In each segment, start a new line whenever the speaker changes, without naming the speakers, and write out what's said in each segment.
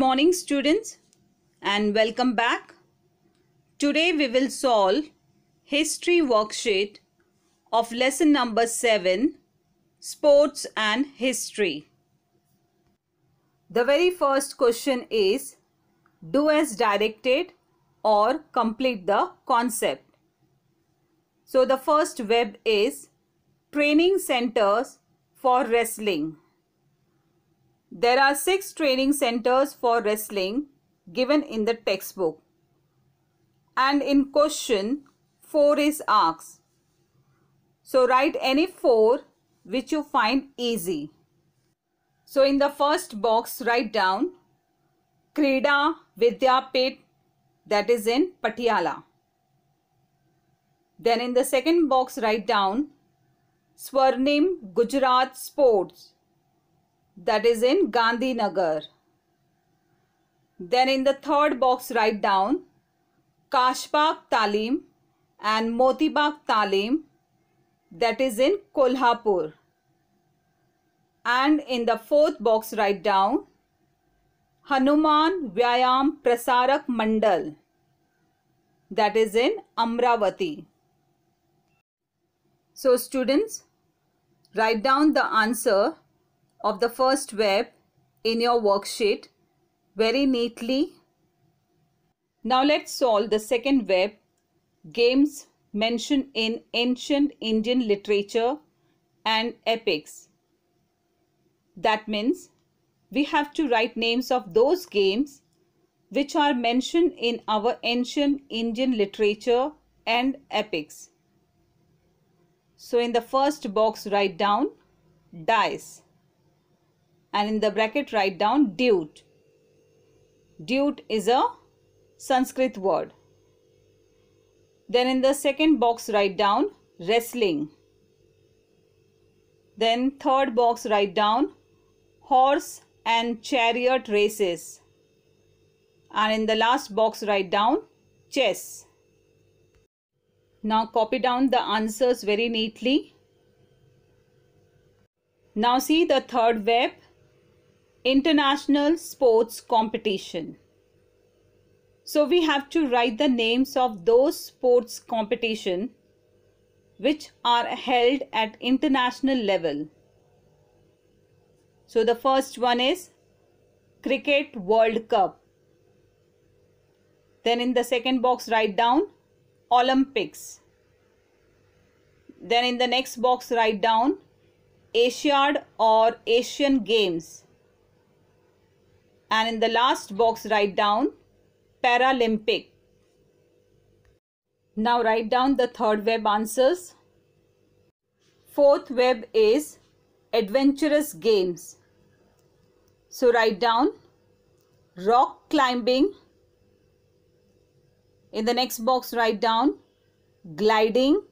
morning students and welcome back. Today we will solve history worksheet of lesson number 7 sports and history. The very first question is do as directed or complete the concept. So the first web is training centers for wrestling. There are six training centers for wrestling given in the textbook. And in question 4 is asked. So write any 4 which you find easy. So in the first box write down Krida Vidya Pit, that is in Patiala. Then in the second box write down Swarnim Gujarat Sports that is in Gandhinagar. Then in the third box write down Kashbagh Talim and Motibagh Talim that is in Kolhapur. And in the fourth box write down Hanuman Vyayam Prasarak Mandal that is in Amravati. So students write down the answer of the first web in your worksheet very neatly. Now let's solve the second web, games mentioned in ancient Indian literature and epics. That means we have to write names of those games which are mentioned in our ancient Indian literature and epics. So in the first box write down dice and in the bracket write down dute. Dute is a Sanskrit word. Then in the second box write down wrestling. Then third box write down horse and chariot races. And in the last box write down chess. Now copy down the answers very neatly. Now see the third web international sports competition. So we have to write the names of those sports competition which are held at international level. So the first one is Cricket World Cup. Then in the second box write down Olympics. Then in the next box write down Asiad or Asian Games and in the last box write down Paralympic. Now write down the third web answers. Fourth web is adventurous games. So write down rock climbing. In the next box write down gliding.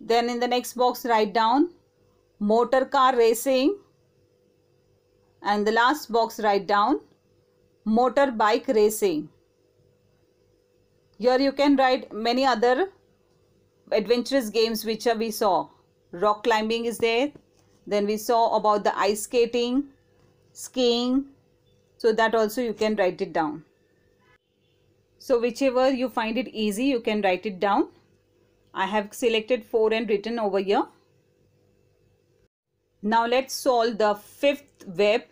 Then in the next box write down motor car racing and the last box write down motorbike racing here you can write many other adventurous games which we saw rock climbing is there then we saw about the ice skating skiing so that also you can write it down so whichever you find it easy you can write it down i have selected four and written over here now let's solve the fifth web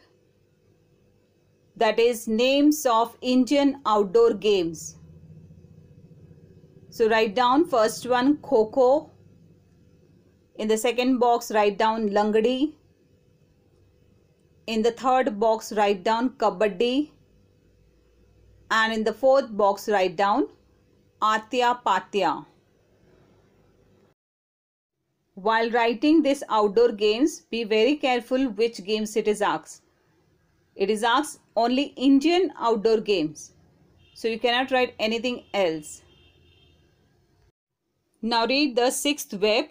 that is names of Indian outdoor games. So write down first one Coco. In the second box write down Langdi. In the third box write down Kabaddi. And in the fourth box write down Atya Patya. While writing this outdoor games, be very careful which games it is asked. It is asked only Indian outdoor games. So you cannot write anything else. Now read the sixth web.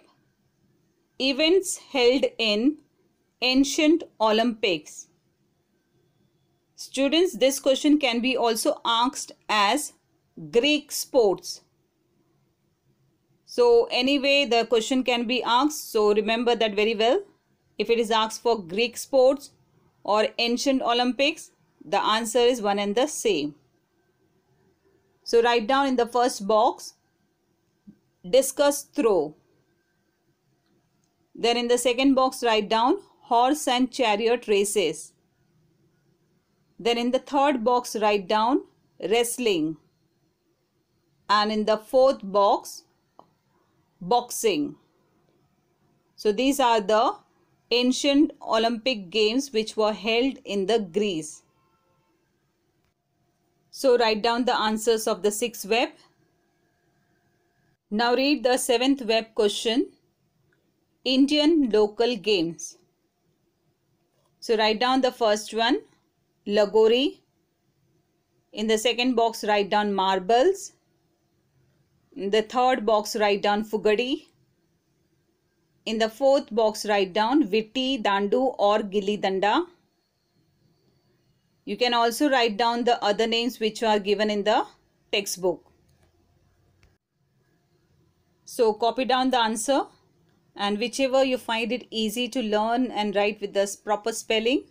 Events held in ancient Olympics. Students, this question can be also asked as Greek sports. So anyway, the question can be asked. So remember that very well. If it is asked for Greek sports or ancient Olympics, the answer is one and the same. So write down in the first box, discus throw. Then in the second box, write down horse and chariot races. Then in the third box, write down wrestling. And in the fourth box, boxing. So these are the ancient Olympic Games which were held in the Greece. So write down the answers of the sixth web. Now read the seventh web question. Indian local games. So write down the first one. Lagori. In the second box write down marbles. In the third box, write down Fugadi. In the fourth box, write down Vitti, Dandu or Gilli Danda. You can also write down the other names which are given in the textbook. So copy down the answer and whichever you find it easy to learn and write with the proper spelling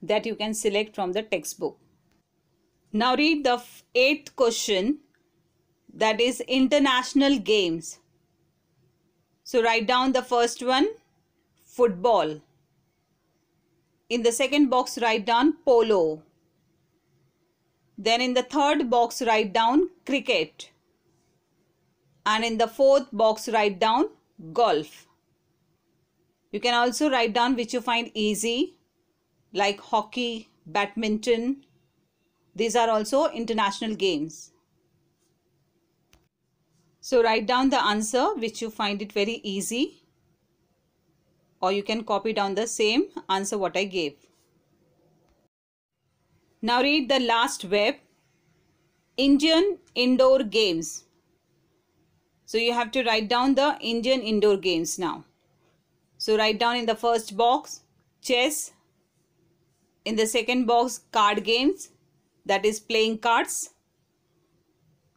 that you can select from the textbook. Now read the eighth question that is international games. So write down the first one football. In the second box write down polo. Then in the third box write down cricket. And in the fourth box write down golf. You can also write down which you find easy like hockey, badminton. These are also international games. So write down the answer which you find it very easy or you can copy down the same answer what I gave. Now read the last web. Indian Indoor Games. So you have to write down the Indian Indoor Games now. So write down in the first box chess. In the second box card games that is playing cards.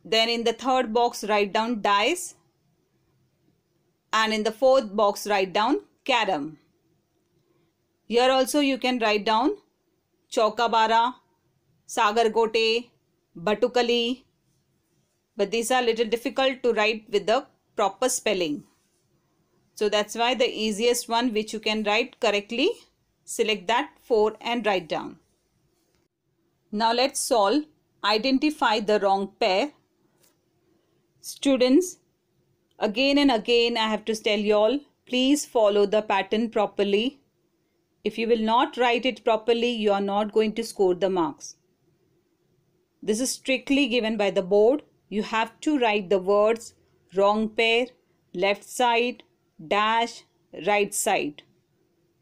Then in the third box, write down dice. And in the fourth box, write down carom. Here also you can write down chokabara, sagargote, batukali. But these are little difficult to write with the proper spelling. So that's why the easiest one which you can write correctly, select that 4 and write down. Now let's solve identify the wrong pair Students, again and again I have to tell you all, please follow the pattern properly. If you will not write it properly, you are not going to score the marks. This is strictly given by the board. You have to write the words wrong pair, left side, dash, right side.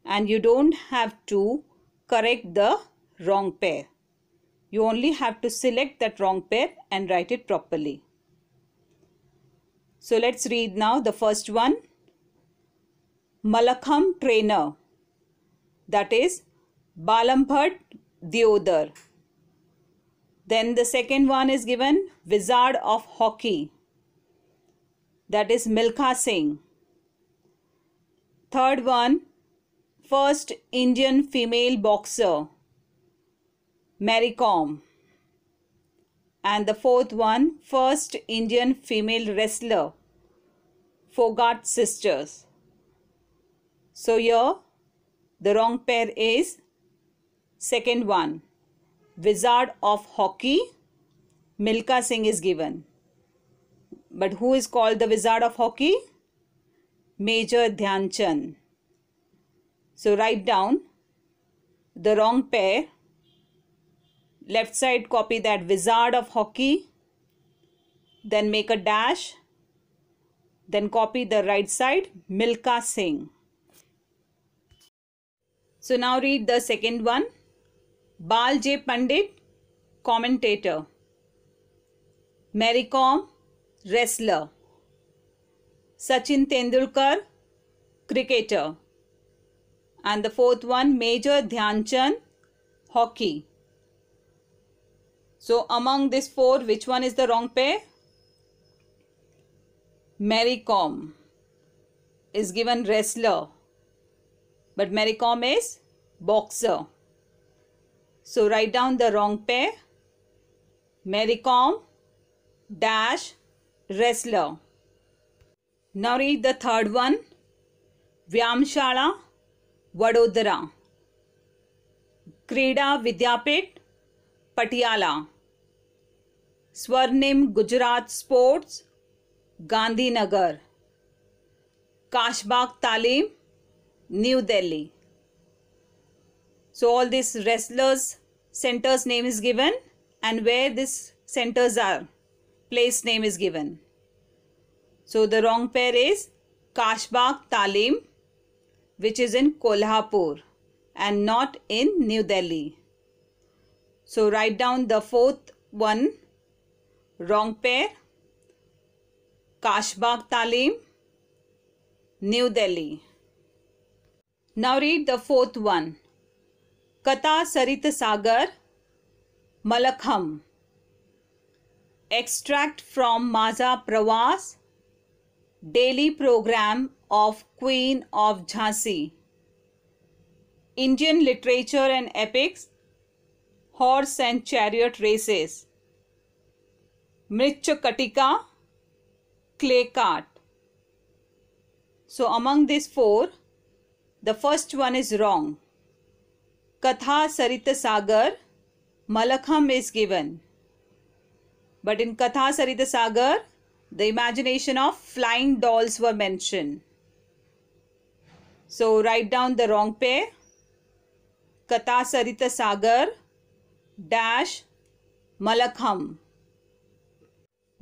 And you don't have to correct the wrong pair. You only have to select that wrong pair and write it properly. So let's read now the first one. Malakham trainer. That is Balampat Deodar. Then the second one is given Wizard of Hockey. That is Milkha Singh. Third one, first Indian female boxer. Mary Com. And the fourth one, first Indian female wrestler, Fogart sisters. So here, the wrong pair is second one, Wizard of Hockey, Milka Singh is given. But who is called the Wizard of Hockey? Major Dhyan Chand. So write down the wrong pair left side copy that wizard of hockey then make a dash then copy the right side Milka Singh so now read the second one Bal J Pandit commentator Merikom, wrestler Sachin Tendulkar cricketer and the fourth one Major Dhyanchand hockey so among these four, which one is the wrong pair? Maricom is given wrestler, but Maricom is boxer. So write down the wrong pair. Maricom dash wrestler. Now read the third one. Vyamshala Vadodara. Krida Vidyapit Patiala. Gujarat Sports, Gandhi Nagar, Kashbagh Talim, New Delhi. So all these wrestlers center's name is given and where these centers are, place name is given. So the wrong pair is Kashbagh Talim which is in Kolhapur and not in New Delhi. So write down the fourth one wrong pair काशबाग तालीम New Delhi now read the fourth one Katha Sarit Sagar Malkham extract from Majha Pravas daily program of queen of Jhansi Indian literature and epics horse and chariot races Katika clay cart so among this four the first one is wrong Katha Sarit Sagar Malkham is given but in Katha Sarit Sagar the imagination of flying dolls was mention so write down the wrong pair कथा Sarit Sagar dash Malkham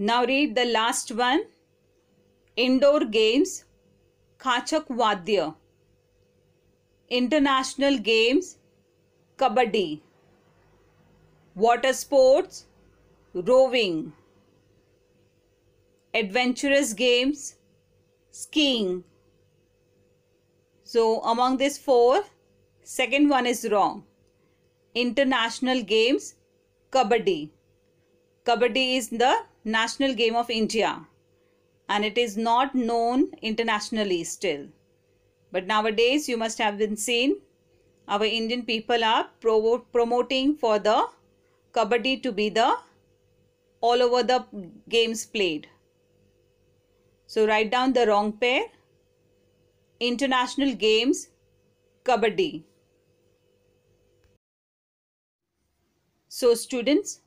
Now read the last one. Indoor games, Khachak Vadya. International games, Kabaddi. Water sports, rowing. Adventurous games, skiing. So among these four, second one is wrong. International games, Kabaddi. Kabaddi is the national game of India and it is not known internationally still. But nowadays, you must have been seen, our Indian people are promoting for the Kabaddi to be the all over the games played. So write down the wrong pair. International games, Kabaddi. So students,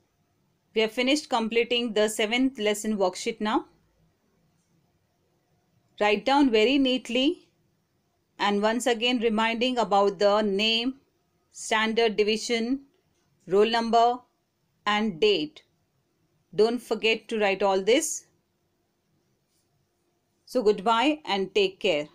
we have finished completing the seventh lesson worksheet now. Write down very neatly and once again reminding about the name, standard division, roll number and date. Don't forget to write all this. So goodbye and take care.